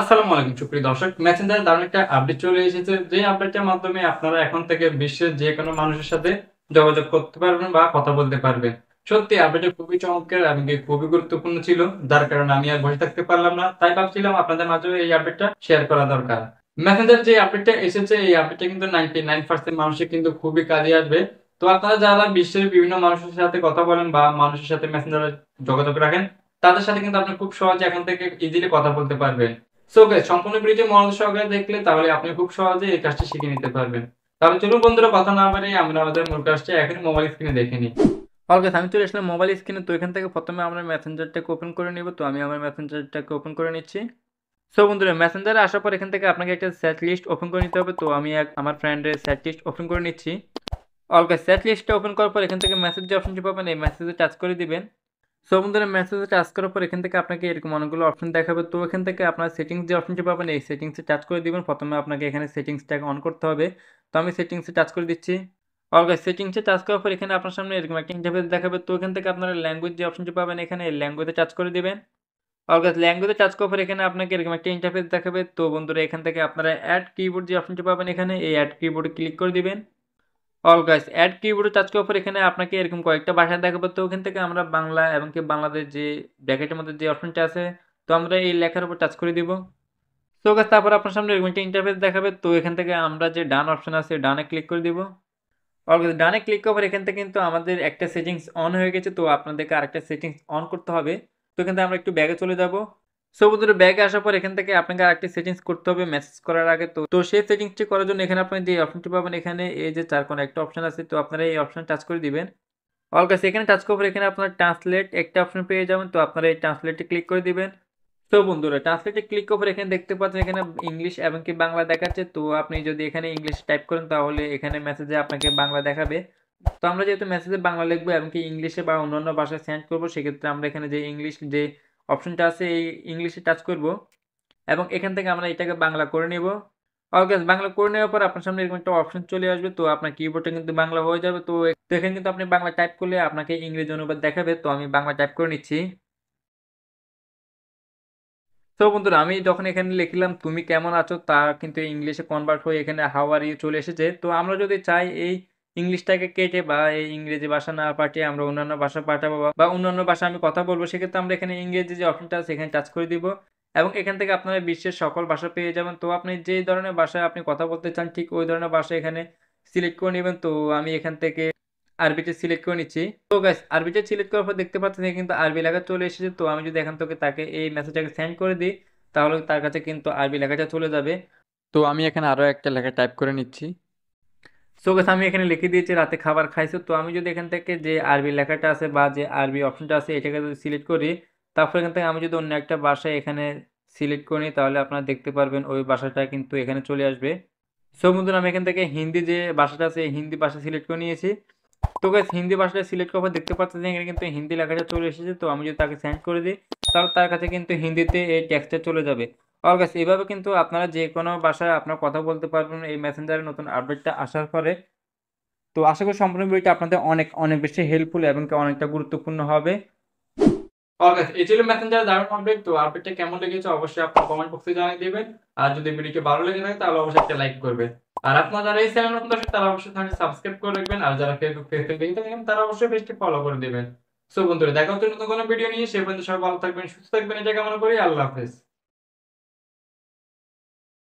আসসালামু আলাইকুম সুপ্রিয় দর্শক মেসেঞ্জারে দারুণ একটা আপডেট চলে এসেছে যে আপডেটের মাধ্যমে আপনারা এখন থেকে বিশ্বের যে কোনো মানুষের সাথে যোগাযোগ করতে পারবেন বা কথা বলতে পারবেন সত্যি আপডেটটা খুবই চমৎকার এবং খুবই গুরুত্বপূর্ণ ছিল যার কারণে আমি আর বসে থাকতে পারলাম না তাই ভাবছিলাম আপনাদের মাঝে এই আপডেটটা শেয়ার করা দরকার মেসেঞ্জার যে আপডেটটা এসেছে এই আপডেটটা কিন্তু নাইনটি নাইন পার্সেন্ট মানুষের কিন্তু খুবই কাজে আসবে তো আপনারা যারা বিশ্বের বিভিন্ন মানুষের সাথে কথা বলেন বা মানুষের সাথে মেসেঞ্জারে যোগাযোগ রাখেন তাদের সাথে কিন্তু আপনি খুব সহজে এখন থেকে ইজিলি কথা বলতে পারবেন সো গাইস সম্পূর্ণ ভিডিওটি মনোযোগ সহকারে দেখলে তাহলে আপনি খুব সহজে এই কাজটি শিখে নিতে পারবেন তাহলে চলুন বন্ধুরা কথা না আমরা আমাদের মূল কাজটি এখন মোবাইল স্ক্রিনে দেখে নিই আমি চলে আসলাম মোবাইল স্ক্রিনে তো এখান থেকে প্রথমে আমরা মেসেঞ্জারটাকে ওপেন করে নিব তো আমি আমার মেসেঞ্জারটাকে ওপেন করে নিচ্ছি সো বন্ধুরা মেসেঞ্জারে আসার পর এখান থেকে আপনাকে একটা স্যাট লিস্ট ওপেন করে নিতে হবে তো আমি আমার ফ্রেন্ডের স্যাট লিস্ট ওপেন করে নিচ্ছি অলকে স্যাট লিস্টটা ওপেন করার পর এখান থেকে মেসেজ যে অপশনটি পাবেন এই মেসেজে টাচ করে দিবেন সো বন্ধুরা মেসেজে টাচ করার পর এখান থেকে আপনাকে এরকম অনেকগুলো অপশন দেখাবে তো এখান থেকে আপনার সেটিংস যে অপশনটি পাবেন এই সেটিংসে টাচ করে দেবেন প্রথমে আপনাকে এখানে সেটিংসটাকে অন করতে হবে তো আমি সেটিংসে টাচ করে দিচ্ছি অলগা সেটিংসে টাচ করার পর এখানে আপনার সামনে এরকম একটা ইন্টারফেস দেখাবে তো এখান থেকে আপনারা ল্যাঙ্গুয়েজ যে অপশনটি পাবেন এখানে ল্যাঙ্গুয়েজে টাচ করে দেবেন অলগা ল্যাঙ্গুয়েজে টাচ করার পর এখানে আপনাকে এরকম একটা ইন্টারফেস দেখাবে তো বন্ধুরা এখান থেকে আপনারা অ্যাড কিবোর্ড যে অপশনটি পাবেন এখানে এই অ্যাড কিবোর্ডে ক্লিক করে দেবেন অল গাইস অ্যাড কিবোর্ডে টাচ করার পর এখানে আপনাকে এরকম কয়েকটা ভাষা দেখাবো তো ওখান থেকে আমরা বাংলা এবং কি বাংলাদেশ যে ব্র্যাকেটের মধ্যে যে অপশনটা আছে তো আমরা এই লেখার উপর টাচ করে দিব তো গাছ তারপর আপনার সামনে এরকম একটা ইন্টারফেস দেখাবে তো এখান থেকে আমরা যে ডান অপশন আছে ডানে ক্লিক করে দিব অল গাইস ডানে ক্লিক করার এখান থেকে কিন্তু আমাদের একটা সেটিংস অন হয়ে গেছে তো আপনাদেরকে আরেকটা সেটিংস অন করতে হবে তো এখান থেকে আমরা একটু ব্যাগে চলে যাব সো বন্ধুরা ব্যাগে আসার পর এখান থেকে আপনাকে আরেকটি সেটিংস করতে হবে মেসেজ করার আগে তো তো সেই সেটিংসটি করার জন্য এখানে আপনি যে অপশনটি পাবেন এখানে এই যে চার কোনো একটা অপশন আছে তো আপনারা এই অপশন টাচ করে দিবেন অল কাছে এখানে টাচ করার এখানে আপনার ট্রান্সলেট একটা অপশন পেয়ে যাবেন তো আপনারা এই ট্রান্সলেটে ক্লিক করে দিবেন তো বন্ধুরা ট্রান্সলেটে ক্লিক করার এখানে দেখতে পাচ্ছেন এখানে ইংলিশ এবং কি বাংলা দেখাচ্ছে তো আপনি যদি এখানে ইংলিশ টাইপ করেন তাহলে এখানে মেসেজে আপনাকে বাংলা দেখাবে তো আমরা যেহেতু মেসেজে বাংলা লিখবো এবং কি ইংলিশে বা অন্যান্য ভাষায় সেন্ড করবো সেক্ষেত্রে আমরা এখানে যে ইংলিশ যে অপশনটা আছে এই ইংলিশে টাচ করব এবং এখান থেকে আমরা এটাকে বাংলা করে নেব ওকে oh, বাংলা করে নেওয়ার পর আপনার সামনে এরকম একটা অপশন চলে আসবে তো আপনার কিবোর্ডটা কিন্তু বাংলা হয়ে যাবে তো দেখেন কিন্তু আপনি বাংলা টাইপ করলে আপনাকে ইংরেজি অনুবাদ দেখাবে তো আমি বাংলা টাইপ করে নিচ্ছি তো বন্ধুরা আমি যখন এখানে লিখলাম তুমি কেমন আছো তা কিন্তু ইংলিশে কনভার্ট হয়ে এখানে হাওয়ার ইউ চলে এসেছে তো আমরা যদি চাই এই ইংলিশটাকে কেটে বা এই ইংরেজি ভাষা না পাঠিয়ে আমরা অন্যান্য ভাষা পাঠাবো বা অন্যান্য ভাষা আমি কথা বলবো সেক্ষেত্রে আমরা এখানে ইংরেজি যে অপশনটা আছে এখানে টাচ করে দিব এবং এখান থেকে আপনারা বিশ্বের সকল ভাষা পেয়ে যাবেন তো আপনি যে ধরনের ভাষায় আপনি কথা বলতে চান ঠিক ওই ধরনের ভাষা এখানে সিলেক্ট করে নেবেন তো আমি এখান থেকে আরবিটা সিলেক্ট করে নিচ্ছি তো গাইস আরবিটা সিলেক্ট করার পর দেখতে পাচ্ছেন কিন্তু আরবি লেখা চলে এসেছে তো আমি যদি এখান থেকে তাকে এই মেসেজটাকে সেন্ড করে দিই তাহলে তার কাছে কিন্তু আরবি লেখাটা চলে যাবে তো আমি এখানে আরও একটা লেখা টাইপ করে নিচ্ছি সো গেছে আমি এখানে লিখে দিয়েছি রাতে খাবার খাইছো তো আমি যদি এখান থেকে যে আরবি লেখাটা আছে বা যে আরবি অপশনটা আছে এটাকে যদি সিলেক্ট করি তারপর এখান থেকে আমি যদি অন্য একটা বাসায় এখানে সিলেক্ট করি তাহলে আপনারা দেখতে পারবেন ওই বাসাটা কিন্তু এখানে চলে আসবে সো বন্ধুরা আমি এখান থেকে হিন্দি যে ভাষাটা আছে হিন্দি ভাষা সিলেক্ট করে নিয়েছি তো হিন্দি ভাষাটা সিলেক্ট করার পর দেখতে পাচ্ছেন এখানে কিন্তু হিন্দি লেখাটা চলে এসেছে তো আমি যদি তাকে সেন্ড করে দিই তাহলে তার কাছে কিন্তু হিন্দিতে এই ট্যাক্সটা চলে যাবে অল গাছ এইভাবে কিন্তু আপনারা যে কোনো বাসায় আপনারা কথা বলতে পারবেন এই মেসেঞ্জারের নতুন আপডেটটা আসার পরে তো আশা করি সম্পূর্ণ ভিডিওটা আপনাদের অনেক অনেক বেশি হেল্পফুল এবং অনেকটা গুরুত্বপূর্ণ হবে অল এই ছিল মেসেঞ্জার দারুণ আপডেট তো আপডেটটা কেমন লেগেছে অবশ্যই আপনার কমেন্ট বক্সে জানিয়ে দেবেন আর যদি ভিডিওটি ভালো লেগে থাকে তাহলে অবশ্যই একটা লাইক করবে আর আপনারা যারা এই চ্যানেল নতুন তারা অবশ্যই থাকে সাবস্ক্রাইব করে রাখবেন আর যারা ফেসবুক ফেসবুক দেখে থাকেন তারা অবশ্যই বেশি ফলো করে দেবেন সো বন্ধুরা দেখা হচ্ছে নতুন কোনো ভিডিও নিয়ে সে পর্যন্ত সবাই ভালো থাকবেন সুস্থ থাকবেন এটা কেমন করি আল্লাহ হাফেজ